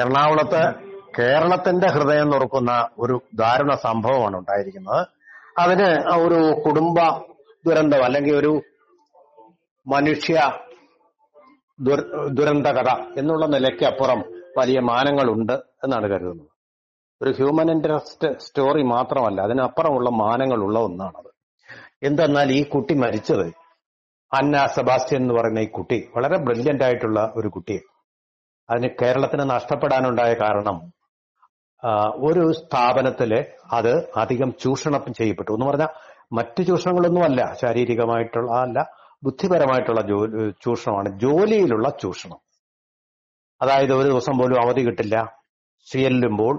എറണാകുളത്ത് കേരളത്തിന്റെ ഹൃദയം നുറുക്കുന്ന ഒരു ദാരുണ സംഭവമാണ് ഉണ്ടായിരിക്കുന്നത് അതിന് ഒരു കുടുംബ ദുരന്തം അല്ലെങ്കിൽ ഒരു മനുഷ്യ ദുരന്ത കഥ എന്നുള്ള നിലയ്ക്ക് അപ്പുറം വലിയ മാനങ്ങളുണ്ട് എന്നാണ് കരുതുന്നത് ഒരു ഹ്യൂമൻ ഇൻട്രസ്റ്റ് സ്റ്റോറി മാത്രമല്ല അതിനപ്പുറമുള്ള മാനങ്ങളുള്ള ഒന്നാണത് എന്തെന്നാൽ ഈ കുട്ടി മരിച്ചത് അന്ന സെബാസ്റ്റ്യൻ എന്ന് പറയുന്ന ഈ കുട്ടി വളരെ ബ്രില്യന്റ് ആയിട്ടുള്ള ഒരു കുട്ടിയാണ് അതിന് കേരളത്തിന് നഷ്ടപ്പെടാനുണ്ടായ കാരണം ഒരു സ്ഥാപനത്തില് അത് അധികം ചൂഷണം ചെയ്യപ്പെട്ടു എന്ന് പറഞ്ഞാൽ മറ്റ് ചൂഷണങ്ങളൊന്നുമല്ല ശാരീരികമായിട്ടുള്ള അല്ല ബുദ്ധിപരമായിട്ടുള്ള ചൂഷണമാണ് ജോലിയിലുള്ള ചൂഷണം അതായത് ഒരു ദിവസം പോലും അവധി കിട്ടില്ല ചെല്ലുമ്പോൾ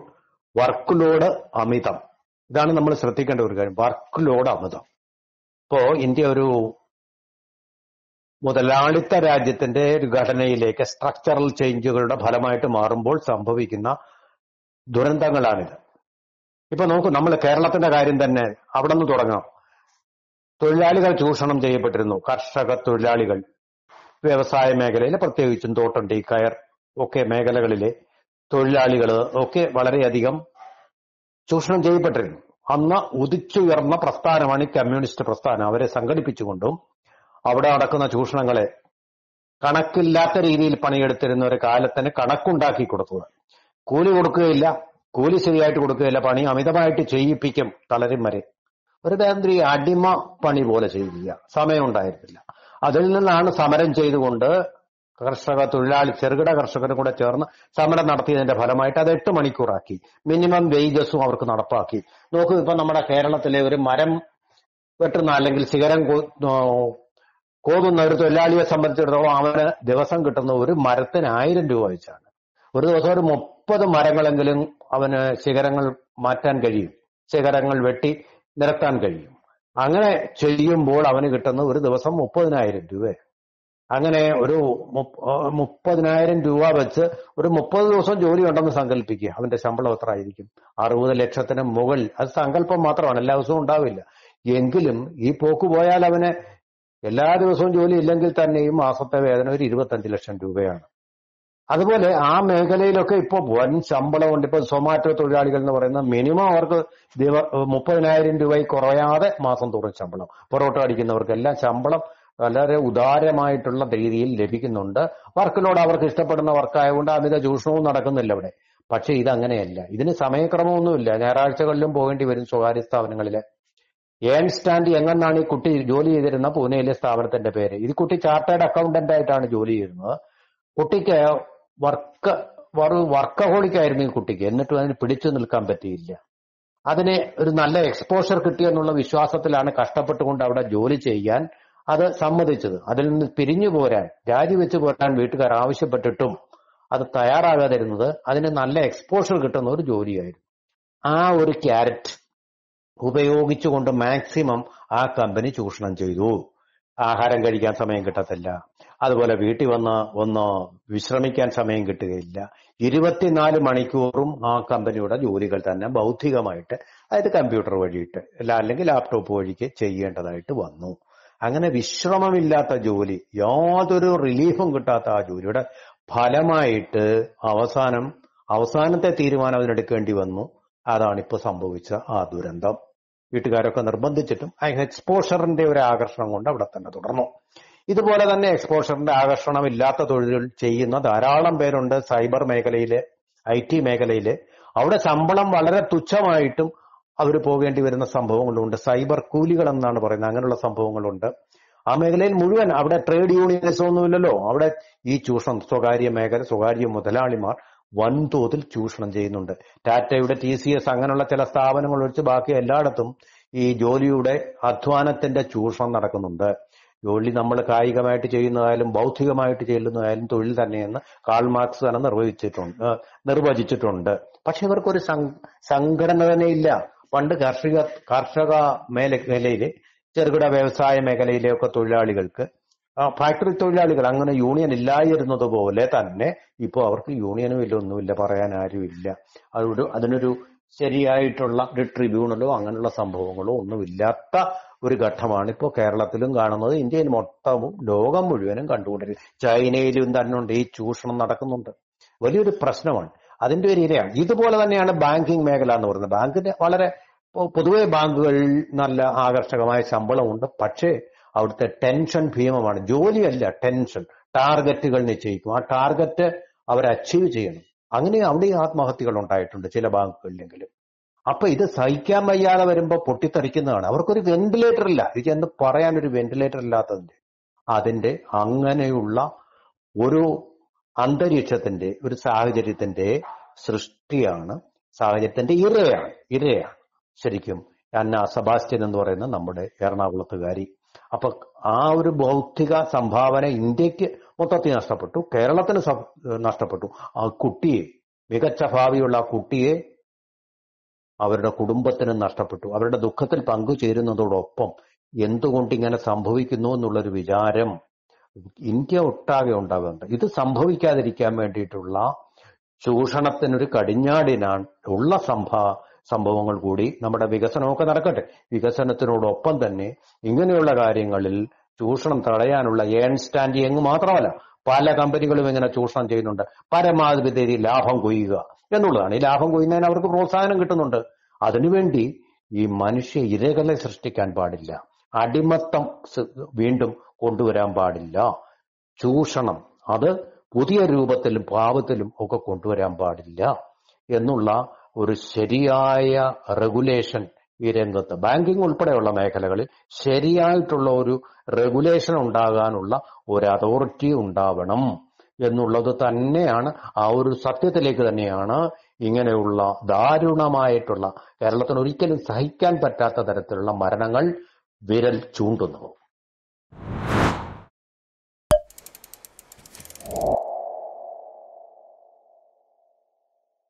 വർക്ക് ലോഡ് അമിതം ഇതാണ് നമ്മൾ ശ്രദ്ധിക്കേണ്ട ഒരു കാര്യം വർക്ക് ലോഡ് അമിതം ഇപ്പോ ഇന്ത്യ ഒരു മുതലാളിത്ത രാജ്യത്തിന്റെ ഒരു ഘടനയിലേക്ക് സ്ട്രക്ചറൽ ചേഞ്ചുകളുടെ ഫലമായിട്ട് മാറുമ്പോൾ സംഭവിക്കുന്ന ദുരന്തങ്ങളാണിത് ഇപ്പൊ നോക്കൂ നമ്മൾ കേരളത്തിന്റെ കാര്യം തന്നെ അവിടെ നിന്ന് തുടങ്ങാം തൊഴിലാളികൾ ചൂഷണം ചെയ്യപ്പെട്ടിരുന്നു കർഷക തൊഴിലാളികൾ വ്യവസായ മേഖലയിൽ പ്രത്യേകിച്ചും തോട്ടണ്ടി കയർ ഒക്കെ മേഖലകളിലെ തൊഴിലാളികൾ ഒക്കെ വളരെയധികം ചൂഷണം ചെയ്യപ്പെട്ടിരുന്നു അന്ന് ഉദിച്ചുയർന്ന പ്രസ്ഥാനമാണ് ഈ കമ്മ്യൂണിസ്റ്റ് പ്രസ്ഥാനം അവരെ സംഘടിപ്പിച്ചുകൊണ്ടും അവിടെ നടക്കുന്ന ചൂഷണങ്ങളെ കണക്കില്ലാത്ത രീതിയിൽ പണിയെടുത്തിരുന്ന ഒരു കാലത്തിന് കണക്കുണ്ടാക്കി കൊടുക്കുക കൂലി കൊടുക്കുകയില്ല കൂലി ശരിയായിട്ട് കൊടുക്കുകയില്ല പണി അമിതമായിട്ട് ചെയ്യിപ്പിക്കും തളരും വരെ ഒരു തന്ത്രി അടിമ പണി പോലെ സമയം സമയമുണ്ടായിരുന്നില്ല അതിൽ നിന്നാണ് സമരം ചെയ്തുകൊണ്ട് കർഷക തൊഴിലാളി ചെറുകിട കർഷകരും കൂടെ ചേർന്ന് സമരം നടത്തിയതിന്റെ ഫലമായിട്ട് അത് എട്ട് മണിക്കൂറാക്കി മിനിമം വേജസും അവർക്ക് നടപ്പാക്കി നോക്കൂ ഇപ്പൊ നമ്മുടെ കേരളത്തിലെ ഒരു മരം വെട്ടുന്ന അല്ലെങ്കിൽ ശിഖരം കോതുന്ന ഒരു തൊഴിലാളിയെ സംബന്ധിച്ചിടത്തോളം അവന് ദിവസം കിട്ടുന്ന ഒരു മരത്തിന് ആയിരം രൂപ വെച്ചാണ് ഒരു ദിവസം ഒരു മുപ്പത് മരങ്ങളെങ്കിലും അവന് ശിഖരങ്ങൾ മാറ്റാൻ കഴിയും ശിഖരങ്ങൾ വെട്ടി നിരത്താൻ കഴിയും അങ്ങനെ ചെയ്യുമ്പോൾ അവന് കിട്ടുന്ന ഒരു ദിവസം മുപ്പതിനായിരം രൂപ അങ്ങനെ ഒരു മുപ്പതിനായിരം രൂപ വെച്ച് ഒരു മുപ്പത് ദിവസം ജോലി ഉണ്ടെന്ന് സങ്കല്പിക്കുക അവന്റെ ശമ്പളം എത്ര ആയിരിക്കും അറുപത് ലക്ഷത്തിന് മുകളിൽ അത് സങ്കല്പം മാത്രമാണ് എല്ലാ ദിവസവും ഉണ്ടാവില്ല എങ്കിലും ഈ പോക്ക് പോയാൽ അവന് എല്ലാ ദിവസവും ജോലി ഇല്ലെങ്കിൽ തന്നെയും മാസത്തെ വേതനം ഒരു ഇരുപത്തഞ്ച് ലക്ഷം രൂപയാണ് അതുപോലെ ആ മേഖലയിലൊക്കെ ഇപ്പോൾ വൻ ഉണ്ട് ഇപ്പൊ സൊമാറ്റോ തൊഴിലാളികൾ എന്ന് പറയുന്ന മിനിമം അവർക്ക് ദിവ മുപ്പതിനായിരം രൂപയിൽ കുറയാതെ മാസം തോറും ശമ്പളം പൊറോട്ട അടിക്കുന്നവർക്കെല്ലാം ശമ്പളം വളരെ ഉദാരമായിട്ടുള്ള രീതിയിൽ ലഭിക്കുന്നുണ്ട് വർക്കിനോട് അവർക്ക് ഇഷ്ടപ്പെടുന്ന വർക്കായതുകൊണ്ട് അമിത ചൂഷണവും നടക്കുന്നില്ല അവിടെ പക്ഷെ ഇതങ്ങനെയല്ല ഇതിന് സമയക്രമമൊന്നുമില്ല ഞായറാഴ്ചകളിലും പോകേണ്ടി വരും സ്വകാര്യ സ്ഥാപനങ്ങളിലെ ഏൺ സ്റ്റാൻഡ് എങ്ങെന്നാണ് ഈ കുട്ടി ജോലി ചെയ്തിരുന്ന പൂനെയിലെ സ്ഥാപനത്തിന്റെ പേര് ഈ കുട്ടി ചാർട്ടേഡ് അക്കൗണ്ടന്റ് ആയിട്ടാണ് ജോലി ചെയ്തിരുന്നത് കുട്ടിക്ക് വർക്ക് വർക്കഹോളിക് ആയിരുന്നു ഈ കുട്ടിക്ക് എന്നിട്ടും അതിന് പിടിച്ചു നിൽക്കാൻ പറ്റിയില്ല അതിന് ഒരു നല്ല എക്സ്പോഷർ കിട്ടിയെന്നുള്ള വിശ്വാസത്തിലാണ് കഷ്ടപ്പെട്ടുകൊണ്ട് അവിടെ ജോലി ചെയ്യാൻ അത് സമ്മതിച്ചത് അതിൽ നിന്ന് പിരിഞ്ഞു പോരാൻ രാജിവെച്ച് പോരാൻ വീട്ടുകാർ ആവശ്യപ്പെട്ടിട്ടും അത് തയ്യാറാകാതിരുന്നത് അതിന് നല്ല എക്സ്പോഷർ കിട്ടുന്ന ഒരു ജോലിയായിരുന്നു ആ ഒരു ക്യാരറ്റ് ഉപയോഗിച്ചുകൊണ്ട് മാക്സിമം ആ കമ്പനി ചൂഷണം ചെയ്തു ആഹാരം കഴിക്കാൻ സമയം കിട്ടത്തില്ല അതുപോലെ വീട്ടിൽ വന്ന് ഒന്ന് വിശ്രമിക്കാൻ സമയം കിട്ടുകയില്ല ഇരുപത്തിനാല് മണിക്കൂറും ആ കമ്പനിയുടെ ജോലികൾ തന്നെ ബൗദ്ധികമായിട്ട് അതായത് കമ്പ്യൂട്ടർ വഴിയിട്ട് അല്ലെങ്കിൽ ലാപ്ടോപ്പ് വഴിക്ക് ചെയ്യേണ്ടതായിട്ട് വന്നു അങ്ങനെ വിശ്രമമില്ലാത്ത ജോലി യാതൊരു റിലീഫും കിട്ടാത്ത ആ ജോലിയുടെ ഫലമായിട്ട് അവസാനം അവസാനത്തെ തീരുമാനം അതിനെടുക്കേണ്ടി വന്നു അതാണിപ്പോൾ സംഭവിച്ച ആ ദുരന്തം വീട്ടുകാരൊക്കെ നിർബന്ധിച്ചിട്ടും അതിന് എക്സ്പോഷറിന്റെ ഒരു ആകർഷണം കൊണ്ട് അവിടെ തന്നെ തുടർന്നു ഇതുപോലെ തന്നെ എക്സ്പോഷറിന്റെ ആകർഷണം ഇല്ലാത്ത തൊഴിൽ ചെയ്യുന്ന ധാരാളം പേരുണ്ട് സൈബർ മേഖലയിലെ ഐ ടി മേഖലയിലെ അവിടെ ശമ്പളം വളരെ തുച്ഛമായിട്ടും അവർ പോകേണ്ടി വരുന്ന സംഭവങ്ങളുണ്ട് സൈബർ കൂലികൾ എന്നാണ് പറയുന്നത് അങ്ങനെയുള്ള സംഭവങ്ങളുണ്ട് ആ മേഖലയിൽ മുഴുവൻ അവിടെ ട്രേഡ് യൂണിയനിസം ഒന്നുമില്ലല്ലോ അവിടെ ഈ ചൂഷണം സ്വകാര്യ മേഖല സ്വകാര്യ മുതലാളിമാർ വൻതോതിൽ ചൂഷണം ചെയ്യുന്നുണ്ട് ടാറ്റയുടെ ടി സി എസ് അങ്ങനെയുള്ള ചില സ്ഥാപനങ്ങൾ ഒഴിച്ച് ബാക്കി എല്ലായിടത്തും ഈ ജോലിയുടെ അധ്വാനത്തിന്റെ ചൂഷണം നടക്കുന്നുണ്ട് ജോലി നമ്മൾ കായികമായിട്ട് ചെയ്യുന്നതായാലും ബൗദ്ധികമായിട്ട് ചെയ്യുന്നതായാലും തൊഴിൽ തന്നെയെന്ന് കാൾ മാർക്സ് തന്നെ നിർവഹിച്ചിട്ടുണ്ട് നിർവചിച്ചിട്ടുണ്ട് പക്ഷെ ഇവർക്കൊരു സംഘടന തന്നെ ഇല്ല പണ്ട് കാർഷിക കർഷക മേഖലയിലെ ചെറുകിട വ്യവസായ മേഖലയിലെയൊക്കെ തൊഴിലാളികൾക്ക് ആ ഫാക്ടറി തൊഴിലാളികൾ അങ്ങനെ യൂണിയൻ ഇല്ലായിരുന്നത് പോലെ തന്നെ ഇപ്പോൾ അവർക്ക് യൂണിയനും ഇല്ല ഒന്നുമില്ല പറയാൻ ആരുമില്ല അതൊരു അതിനൊരു ശരിയായിട്ടുള്ള ഒരു ട്രിബ്യൂണലോ അങ്ങനെയുള്ള സംഭവങ്ങളോ ഒന്നുമില്ലാത്ത ഒരു ഘട്ടമാണ് ഇപ്പോൾ കേരളത്തിലും കാണുന്നത് ഇന്ത്യയിൽ മൊത്തവും ലോകം മുഴുവനും കണ്ടുകൊണ്ടിരിക്കും ചൈനയിലും തന്നെ ഉണ്ട് ഈ ചൂഷണം നടക്കുന്നുണ്ട് വലിയൊരു പ്രശ്നമാണ് അതിന്റെ ഒരു ഇരയാണ് ഇതുപോലെ തന്നെയാണ് ബാങ്കിങ് മേഖല എന്ന് പറയുന്നത് ബാങ്കിന്റെ വളരെ പൊതുവെ ബാങ്കുകളിൽ നല്ല ആകർഷകമായ ശമ്പളമുണ്ട് പക്ഷേ അവിടുത്തെ ടെൻഷൻ ഭീമമാണ് ജോലിയല്ല ടെൻഷൻ ടാർഗറ്റുകൾ നിശ്ചയിക്കും ആ ടാർഗറ്റ് അവർ അച്ചീവ് ചെയ്യണം അങ്ങനെ അവിടെ ആത്മഹത്യകൾ ഉണ്ടായിട്ടുണ്ട് ചില ബാങ്കുകളിലെങ്കിലും അപ്പൊ ഇത് സഹിക്കാൻ വയ്യാതെ വരുമ്പോൾ പൊട്ടിത്തെറിക്കുന്നതാണ് അവർക്കൊരു വെന്റിലേറ്റർ ഇല്ല എന്ന് പറയാൻ ഒരു വെന്റിലേറ്റർ ഇല്ലാത്തതിന്റെ അതിന്റെ അങ്ങനെയുള്ള ഒരു അന്തരീക്ഷത്തിന്റെ ഒരു സാഹചര്യത്തിന്റെ സൃഷ്ടിയാണ് സാഹചര്യത്തിന്റെ ഇരയാണ് ഇരയാണ് ശരിക്കും അന്ന സെബാസ്റ്റ്യൻ എന്ന് പറയുന്ന നമ്മുടെ എറണാകുളത്തുകാരി അപ്പൊ ആ ഒരു ഭൗതിക സംഭാവന ഇന്ത്യക്ക് മൊത്തത്തിൽ നഷ്ടപ്പെട്ടു കേരളത്തിന് നഷ്ടപ്പെട്ടു ആ കുട്ടിയെ മികച്ച ഭാവിയുള്ള ആ കുട്ടിയെ അവരുടെ കുടുംബത്തിന് നഷ്ടപ്പെട്ടു അവരുടെ ദുഃഖത്തിൽ പങ്കുചേരുന്നതോടൊപ്പം എന്തുകൊണ്ട് ഇങ്ങനെ സംഭവിക്കുന്നു എന്നുള്ളൊരു വിചാരം ഇന്ത്യ ഒട്ടാകെ ഉണ്ടാകുന്നുണ്ട് ഇത് സംഭവിക്കാതിരിക്കാൻ വേണ്ടിയിട്ടുള്ള ചൂഷണത്തിനൊരു കടിഞ്ഞാടിനാണ് ഉള്ള സംഭവ സംഭവങ്ങൾ കൂടി നമ്മുടെ വികസനമൊക്കെ നടക്കട്ടെ വികസനത്തിനോടൊപ്പം തന്നെ ഇങ്ങനെയുള്ള കാര്യങ്ങളിൽ ചൂഷണം തടയാനുള്ള ഏൺ സ്റ്റാൻഡ് യങ് മാത്രമല്ല പല കമ്പനികളും ഇങ്ങനെ ചൂഷണം ചെയ്യുന്നുണ്ട് പരമാവധി ലാഭം കൊയ്യുക എന്നുള്ളതാണ് ഈ ലാഭം കൊയ്യുന്നതിന് അവർക്ക് പ്രോത്സാഹനം കിട്ടുന്നുണ്ട് അതിനുവേണ്ടി ഈ മനുഷ്യ ഇരകളെ സൃഷ്ടിക്കാൻ പാടില്ല അടിമത്തം വീണ്ടും കൊണ്ടുവരാൻ പാടില്ല ചൂഷണം അത് പുതിയ രൂപത്തിലും പാവത്തിലും ഒക്കെ കൊണ്ടുവരാൻ പാടില്ല എന്നുള്ള ഒരു ശരിയായ റെഗുലേഷൻ ഈ രംഗത്ത് ബാങ്കിങ് ഉൾപ്പെടെയുള്ള മേഖലകളിൽ ശരിയായിട്ടുള്ള ഒരു റെഗുലേഷൻ ഉണ്ടാകാനുള്ള ഒരു അതോറിറ്റി ഉണ്ടാവണം എന്നുള്ളത് തന്നെയാണ് ആ ഒരു സത്യത്തിലേക്ക് തന്നെയാണ് ഇങ്ങനെയുള്ള ദാരുണമായിട്ടുള്ള കേരളത്തിന് ഒരിക്കലും സഹിക്കാൻ പറ്റാത്ത തരത്തിലുള്ള മരണങ്ങൾ വിരൽ ചൂണ്ടുന്നത്